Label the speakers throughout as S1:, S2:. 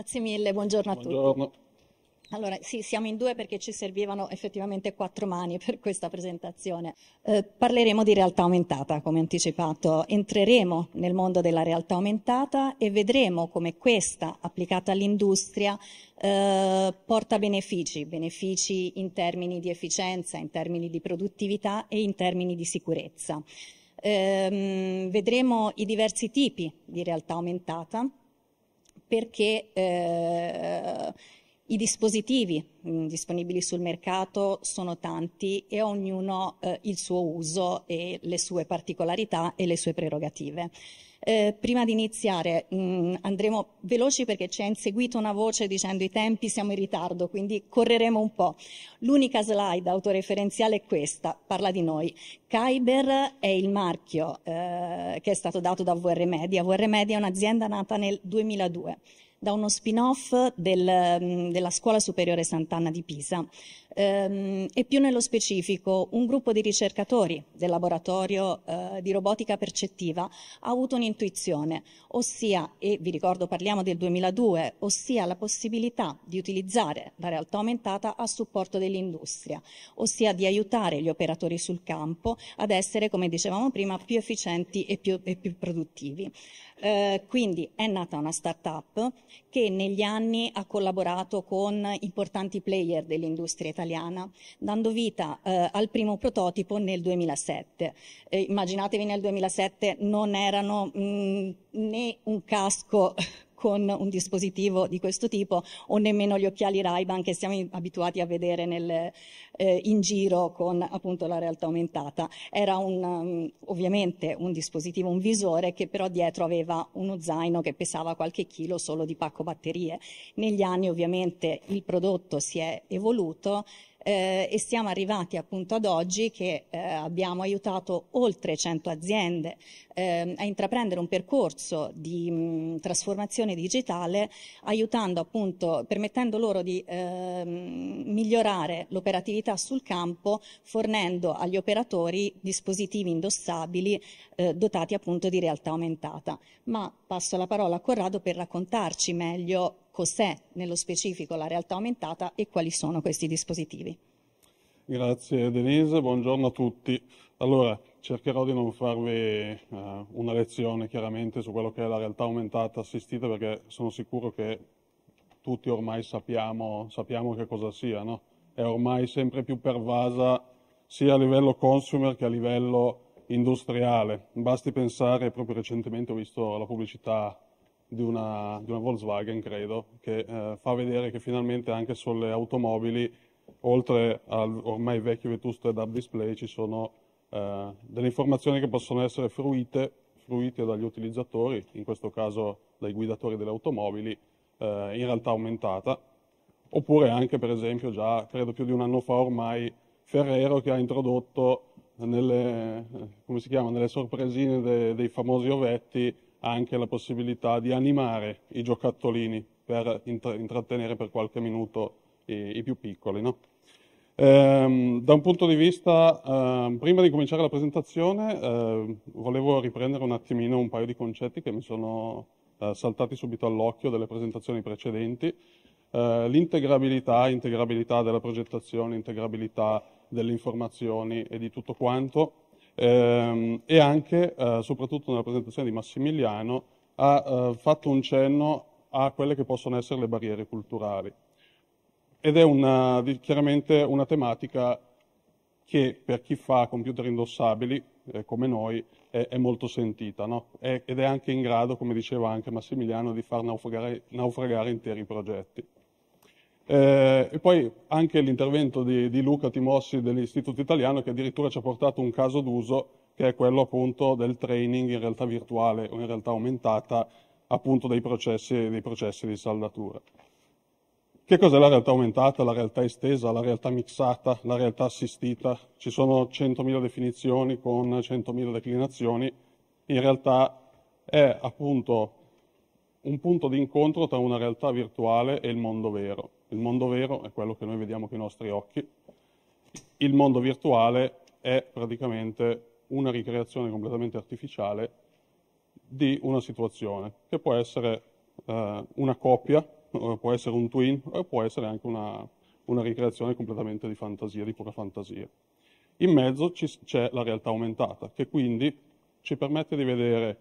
S1: Grazie mille, buongiorno a buongiorno. tutti. Allora, sì, siamo in due perché ci servivano effettivamente quattro mani per questa presentazione. Eh, parleremo di realtà aumentata, come anticipato. Entreremo nel mondo della realtà aumentata e vedremo come questa, applicata all'industria, eh, porta benefici, benefici in termini di efficienza, in termini di produttività e in termini di sicurezza. Eh, vedremo i diversi tipi di realtà aumentata perché eh, i dispositivi mh, mm, disponibili sul mercato sono tanti e ognuno eh, il suo uso e le sue particolarità e le sue prerogative. Eh, prima di iniziare mh, mm, andremo veloci perché ci ha inseguito una voce dicendo i tempi siamo in ritardo, quindi correremo un po'. L'unica slide autoreferenziale è questa, parla di noi. Kyber è il marchio eh, che è stato dato da VR Media. VR Media è un'azienda nata nel 2002 da uno spin-off del, mm, della Scuola Superiore Sant'Anna di Pisa ehm, e più nello specifico un gruppo di ricercatori del laboratorio eh, di robotica percettiva ha avuto un'intuizione, ossia, e vi ricordo parliamo del 2002, ossia la possibilità di utilizzare la realtà aumentata a supporto dell'industria, ossia di aiutare gli operatori sul campo ad essere, come dicevamo prima, più efficienti e più, e più produttivi. Eh, quindi è nata una start-up che negli anni ha collaborato con importanti player dell'industria italiana italiana, dando vita eh, al primo prototipo nel 2007. Eh, immaginatevi nel 2007 non erano mh, mm, né un casco con un dispositivo di questo tipo o nemmeno gli occhiali Ray-Ban che siamo abituati a vedere nel, eh, in giro con appunto la realtà aumentata. Era un, um, ovviamente un dispositivo, un visore che però dietro aveva uno zaino che pesava qualche chilo solo di pacco batterie. Negli anni ovviamente il prodotto si è evoluto eh, e siamo arrivati appunto ad oggi che eh, abbiamo aiutato oltre 100 aziende eh, a intraprendere un percorso di mh, mm, trasformazione digitale aiutando appunto permettendo loro di ehm, migliorare l'operatività sul campo fornendo agli operatori dispositivi indossabili eh, dotati appunto di realtà aumentata. Ma passo la parola a Corrado per raccontarci meglio cos'è nello specifico la realtà aumentata e quali sono questi dispositivi.
S2: Grazie Denise, buongiorno a tutti. Allora, cercherò di non farvi eh, una lezione chiaramente su quello che è la realtà aumentata assistita perché sono sicuro che tutti ormai sappiamo, sappiamo che cosa sia, no? È ormai sempre più pervasa sia a livello consumer che a livello industriale. Basti pensare, proprio recentemente ho visto la pubblicità di una, di una Volkswagen, credo, che eh, fa vedere che finalmente anche sulle automobili, oltre al ormai vecchio vetusto head-up display, ci sono eh, delle informazioni che possono essere fruite, fruite dagli utilizzatori, in questo caso dai guidatori delle automobili, eh, in realtà aumentata, oppure anche per esempio già credo più di un anno fa ormai Ferrero che ha introdotto nelle, nelle sorpresine de, dei famosi ovetti anche la possibilità di animare i giocattolini per intrattenere per qualche minuto i, i più piccoli. No? Ehm, da un punto di vista, eh, prima di cominciare la presentazione, eh, volevo riprendere un attimino un paio di concetti che mi sono eh, saltati subito all'occhio delle presentazioni precedenti. Eh, l'integrabilità, integrabilità della progettazione, integrabilità delle informazioni e di tutto quanto Ehm, e anche, eh, soprattutto nella presentazione di Massimiliano, ha eh, fatto un cenno a quelle che possono essere le barriere culturali. Ed è una, chiaramente una tematica che per chi fa computer indossabili, eh, come noi, è, è molto sentita, no? ed è anche in grado, come diceva anche Massimiliano, di far naufragare, naufragare interi progetti. Eh, e poi anche l'intervento di, di, Luca Timossi dell'Istituto Italiano che addirittura ci ha portato un caso d'uso che è quello appunto del training in realtà virtuale o in realtà aumentata appunto dei processi, dei processi di saldatura. Che cos'è la realtà aumentata, la realtà estesa, la realtà mixata, la realtà assistita? Ci sono 100.000 definizioni con 100.000 declinazioni. In realtà è appunto un punto di incontro tra una realtà virtuale e il mondo vero. Il mondo vero è quello che noi vediamo con i nostri occhi, il mondo virtuale è praticamente una ricreazione completamente artificiale di una situazione, che può essere eh, una coppia, eh, può essere un twin, o può essere anche una, una ricreazione completamente di fantasia, di pura fantasia. In mezzo c'è la realtà aumentata, che quindi ci permette di vedere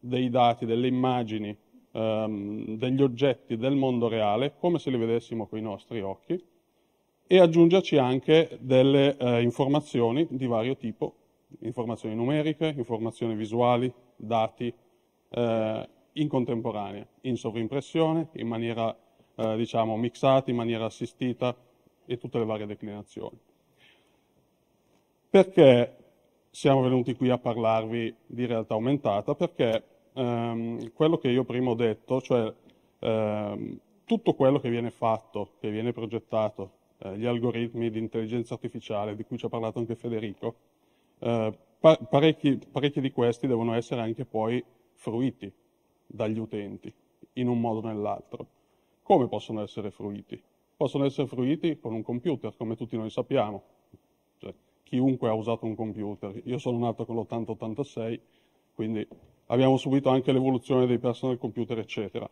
S2: dei dati, delle immagini ehm, degli oggetti del mondo reale come se li vedessimo con i nostri occhi e aggiungerci anche delle eh, informazioni di vario tipo, informazioni numeriche, informazioni visuali, dati eh, in contemporanea, in sovrimpressione, in maniera eh, diciamo mixata, in maniera assistita e tutte le varie declinazioni. Perché siamo venuti qui a parlarvi di realtà aumentata? Perché ehm, quello che io prima ho detto, cioè ehm, tutto quello che viene fatto, che viene progettato, eh, gli algoritmi di intelligenza artificiale di cui ci ha parlato anche Federico, eh, parecchi, parecchi, di questi devono essere anche poi fruiti dagli utenti in un modo o nell'altro. Come possono essere fruiti? Possono essere fruiti con un computer, come tutti noi sappiamo. Cioè, chiunque ha usato un computer, io sono nato con l'8086, quindi abbiamo subito anche l'evoluzione dei personal computer, eccetera.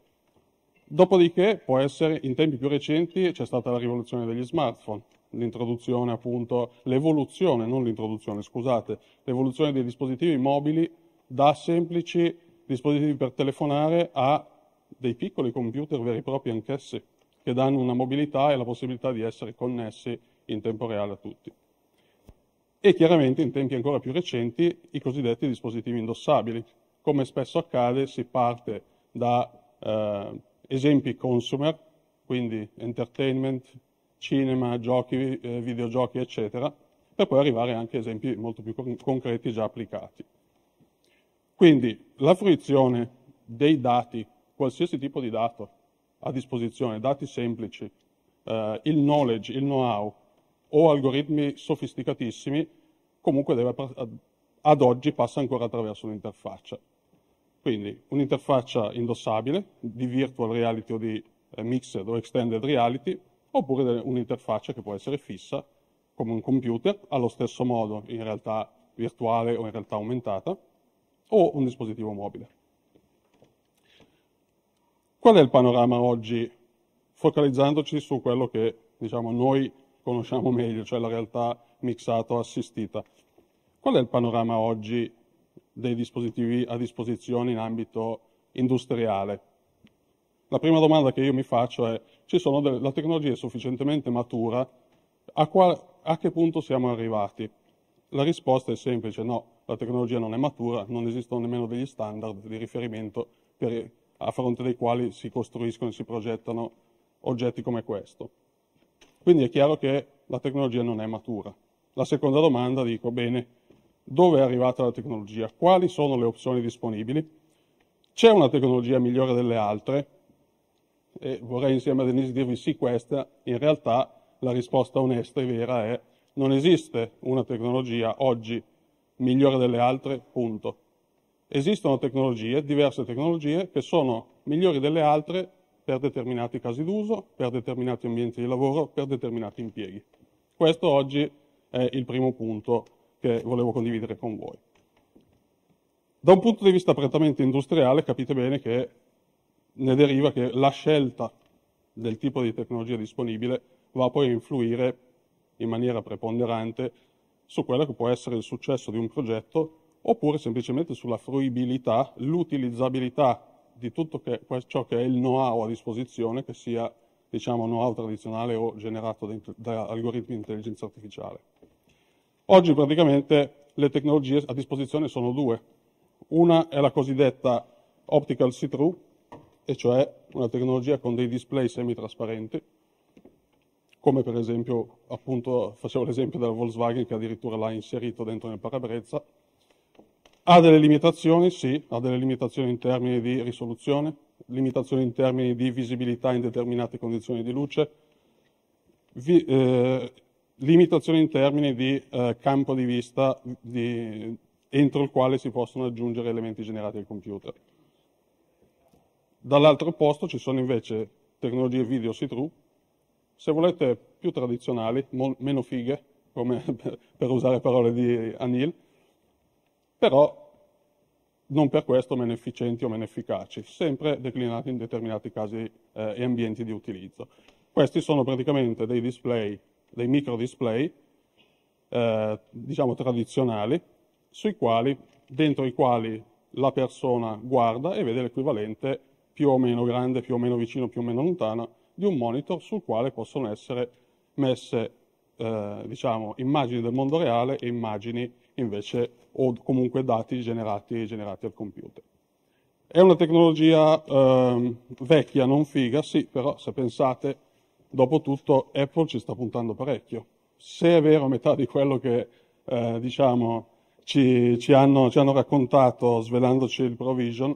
S2: Dopodiché, può essere, in tempi più recenti, c'è stata la rivoluzione degli smartphone, l'introduzione appunto, l'evoluzione, non l'introduzione, scusate, l'evoluzione dei dispositivi mobili da semplici dispositivi per telefonare a dei piccoli computer veri e propri anch'essi, che danno una mobilità e la possibilità di essere connessi in tempo reale a tutti. E chiaramente in tempi ancora più recenti i cosiddetti dispositivi indossabili, come spesso accade, si parte da eh, esempi consumer, quindi entertainment, cinema, giochi, eh, videogiochi, eccetera, per poi arrivare anche a esempi molto più concreti già applicati. Quindi la fruizione dei dati, qualsiasi tipo di dato a disposizione, dati semplici, eh, il knowledge, il know-how o algoritmi sofisticatissimi, comunque deve, ad oggi passa ancora attraverso un'interfaccia. Quindi un'interfaccia indossabile di virtual reality o di eh, mixed o extended reality, oppure un'interfaccia che può essere fissa come un computer, allo stesso modo in realtà virtuale o in realtà aumentata, o un dispositivo mobile. Qual è il panorama oggi, focalizzandoci su quello che diciamo, noi conosciamo meglio, cioè la realtà mixata o assistita? Qual è il panorama oggi dei dispositivi a disposizione in ambito industriale. La prima domanda che io mi faccio è, ci sono delle, la tecnologia è sufficientemente matura, a, qual, a che punto siamo arrivati? La risposta è semplice, no, la tecnologia non è matura, non esistono nemmeno degli standard di riferimento per, a fronte dei quali si costruiscono e si progettano oggetti come questo. Quindi è chiaro che la tecnologia non è matura. La seconda domanda, dico, bene, dove è arrivata la tecnologia, quali sono le opzioni disponibili, c'è una tecnologia migliore delle altre e vorrei insieme a Denise dirvi sì questa, in realtà la risposta onesta e vera è non esiste una tecnologia oggi migliore delle altre, punto. Esistono tecnologie, diverse tecnologie, che sono migliori delle altre per determinati casi d'uso, per determinati ambienti di lavoro, per determinati impieghi. Questo oggi è il primo punto che volevo condividere con voi. Da un punto di vista prettamente industriale capite bene che ne deriva che la scelta del tipo di tecnologia disponibile va poi a influire in maniera preponderante su quello che può essere il successo di un progetto oppure semplicemente sulla fruibilità, l'utilizzabilità di tutto che, ciò che è il know-how a disposizione, che sia diciamo, know-how tradizionale o generato da, da algoritmi di intelligenza artificiale. Oggi praticamente le tecnologie a disposizione sono due. Una è la cosiddetta optical see-through, e cioè una tecnologia con dei display semitrasparenti, come per esempio, appunto, facevo l'esempio della Volkswagen che addirittura l'ha inserito dentro nel parabrezza. Ha delle limitazioni? Sì, ha delle limitazioni in termini di risoluzione, limitazioni in termini di visibilità in determinate condizioni di luce, vi, eh, limitazioni in termini di eh, campo di vista di, entro il quale si possono aggiungere elementi generati al computer. Dall'altro posto ci sono invece tecnologie video see-through, se volete più tradizionali, meno fighe, come per usare parole di Anil, però non per questo meno efficienti o meno efficaci, sempre declinate in determinati casi eh, e ambienti di utilizzo. Questi sono praticamente dei display dei microdisplay, eh, diciamo tradizionali, quali, dentro i quali la persona guarda e vede l'equivalente più o meno grande, più o meno vicino, più o meno lontano, di un monitor sul quale possono essere messe eh, diciamo, immagini del mondo reale e immagini invece o comunque dati generati, generati al computer. È una tecnologia eh, vecchia, non figa, sì, però se pensate Dopotutto Apple ci sta puntando parecchio. Se è vero metà di quello che eh, diciamo, ci, ci, hanno, ci, hanno, raccontato svelandoci il Provision,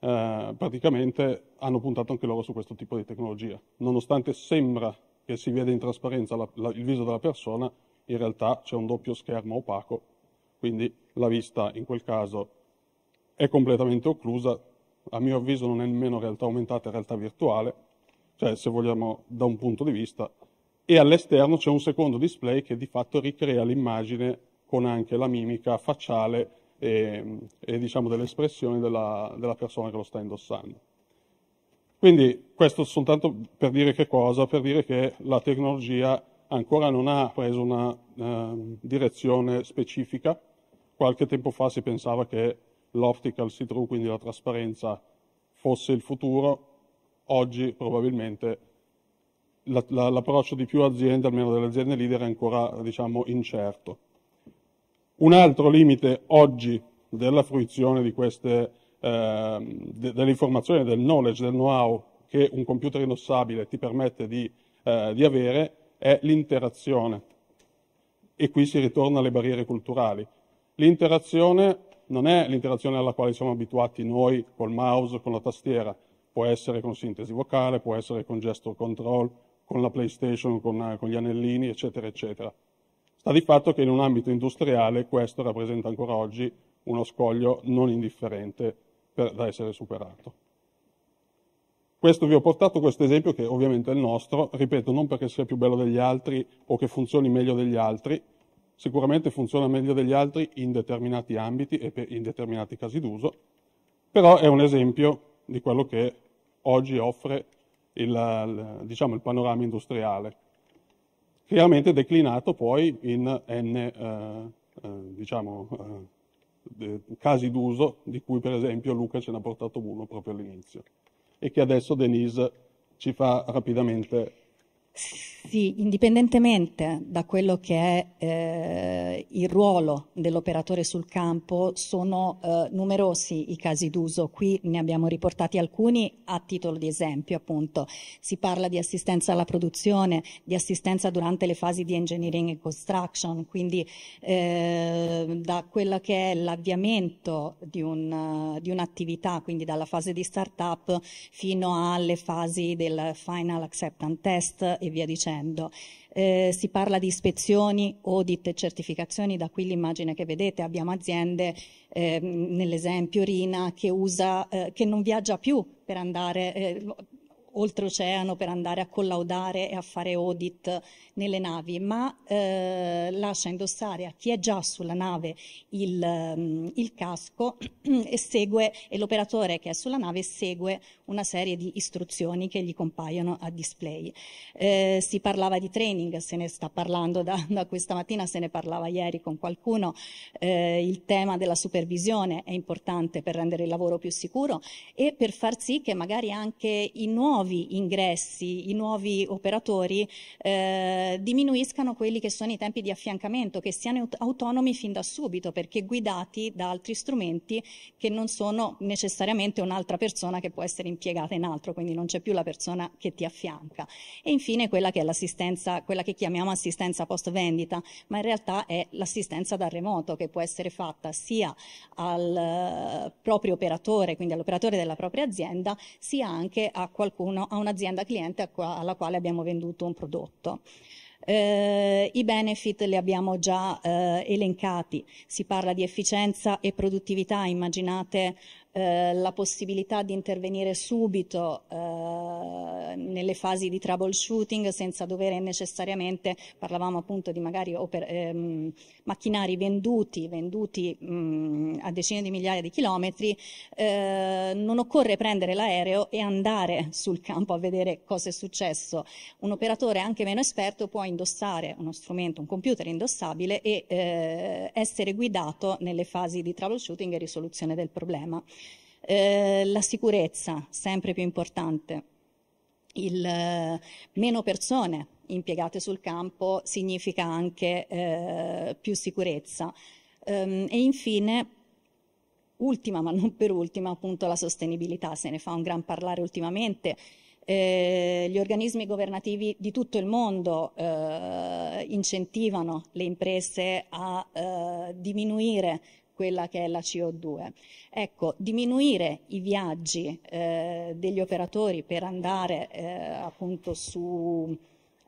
S2: eh, praticamente hanno puntato anche loro su questo tipo di tecnologia. Nonostante sembra che si veda in trasparenza la, la, il viso della persona, in realtà c'è un doppio schermo opaco, quindi la vista in quel caso è completamente occlusa, a mio avviso non è nemmeno realtà aumentata, è realtà virtuale, cioè se vogliamo da un punto di vista, e all'esterno c'è un secondo display che di fatto ricrea l'immagine con anche la mimica facciale e, e diciamo delle espressioni della, della persona che lo sta indossando. Quindi questo soltanto per dire che cosa? Per dire che la tecnologia ancora non ha preso una eh, direzione specifica. Qualche tempo fa si pensava che l'optical see-through, quindi la trasparenza, fosse il futuro, oggi probabilmente l'approccio di più aziende, almeno delle aziende leader, è ancora diciamo, incerto. Un altro limite oggi della fruizione queste, eh, delle informazioni, del knowledge, del know-how che un computer indossabile ti permette di, eh, di avere è l'interazione. E qui si ritorna alle barriere culturali. L'interazione non è l'interazione alla quale siamo abituati noi col mouse, con la tastiera, può essere con sintesi vocale, può essere con gesture control, con la PlayStation, con, eh, con gli anellini, eccetera, eccetera. Sta di fatto che in un ambito industriale questo rappresenta ancora oggi uno scoglio non indifferente per, da essere superato. Questo vi ho portato questo esempio che ovviamente è il nostro, ripeto, non perché sia più bello degli altri o che funzioni meglio degli altri, sicuramente funziona meglio degli altri in determinati ambiti e in determinati casi d'uso, però è un esempio di quello che oggi offre il, diciamo, il panorama industriale, chiaramente declinato poi in n eh, eh diciamo, eh, casi d'uso, di cui per esempio Luca ce n'ha portato uno proprio all'inizio, e che adesso Denise ci fa rapidamente
S1: sì, indipendentemente da quello che è eh, il ruolo dell'operatore sul campo, sono eh, numerosi i casi d'uso. Qui ne abbiamo riportati alcuni a titolo di esempio, appunto. Si parla di assistenza alla produzione, di assistenza durante le fasi di engineering e construction, quindi eh, da quello che è l'avviamento di, un, di un'attività, quindi dalla fase di start-up fino alle fasi del final acceptance test e via dicendo. Eh, si parla di ispezioni, audit e certificazioni, da qui l'immagine che vedete, abbiamo aziende, eh, nell'esempio Rina, che, usa, eh, che non viaggia più per andare, eh, oltreoceano per andare a collaudare e a fare audit nelle navi, ma eh, lascia indossare a chi è già sulla nave il, mm, il casco e, segue, e l'operatore che è sulla nave segue una serie di istruzioni che gli compaiono a display. Eh, si parlava di training, se ne sta parlando da, da questa mattina, se ne parlava ieri con qualcuno, eh, il tema della supervisione è importante per rendere il lavoro più sicuro e per far sì che magari anche i nuovi nuovi ingressi, i nuovi operatori eh, diminuiscano quelli che sono i tempi di affiancamento, che siano autonomi fin da subito, perché guidati da altri strumenti che non sono necessariamente un'altra persona che può essere impiegata in altro, quindi non c'è più la persona che ti affianca. E infine quella che è l'assistenza, quella che chiamiamo assistenza post vendita, ma in realtà è l'assistenza da remoto che può essere fatta sia al eh, proprio operatore, quindi all'operatore della propria azienda, sia anche a qualcuno uno, a un'azienda cliente alla quale abbiamo venduto un prodotto. Eh, I benefit li abbiamo già eh, elencati, si parla di efficienza e produttività, immaginate eh, la possibilità di intervenire subito eh, nelle fasi di troubleshooting senza dover necessariamente, parlavamo appunto di magari oper- ehm, macchinari venduti, venduti mh, mm, a decine di migliaia di chilometri, eh, non occorre prendere l'aereo e andare sul campo a vedere cosa è successo. Un operatore anche meno esperto può indossare uno strumento, un computer indossabile e eh, essere guidato nelle fasi di troubleshooting e risoluzione del problema. Eh, la sicurezza, sempre più importante. Il, eh, meno persone impiegate sul campo significa anche eh, più sicurezza. Ehm, e infine, ultima ma non per ultima, appunto la sostenibilità. Se ne fa un gran parlare ultimamente. Eh, gli organismi governativi di tutto il mondo eh, incentivano le imprese a eh, diminuire quella che è la CO2. Ecco, diminuire i viaggi eh, degli operatori per andare eh, appunto su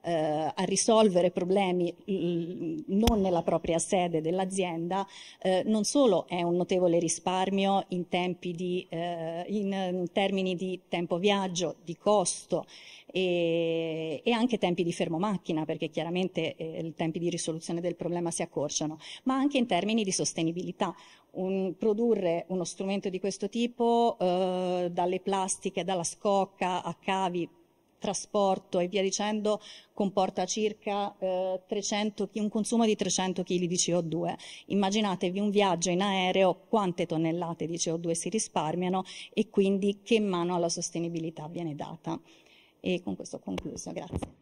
S1: eh, a risolvere problemi mm, non nella propria sede dell'azienda, eh, non solo è un notevole risparmio in, di, eh, in termini di tempo viaggio, di costo e, e, anche tempi di fermo macchina, perché chiaramente eh, i tempi di risoluzione del problema si accorciano, ma anche in termini di sostenibilità. Un, produrre uno strumento di questo tipo eh, dalle plastiche, dalla scocca a cavi trasporto e via dicendo comporta circa eh, 300, un consumo di 300 kg di CO2. Immaginatevi un viaggio in aereo, quante tonnellate di CO2 si risparmiano e quindi che mano alla sostenibilità viene data. E con questo ho concluso, grazie.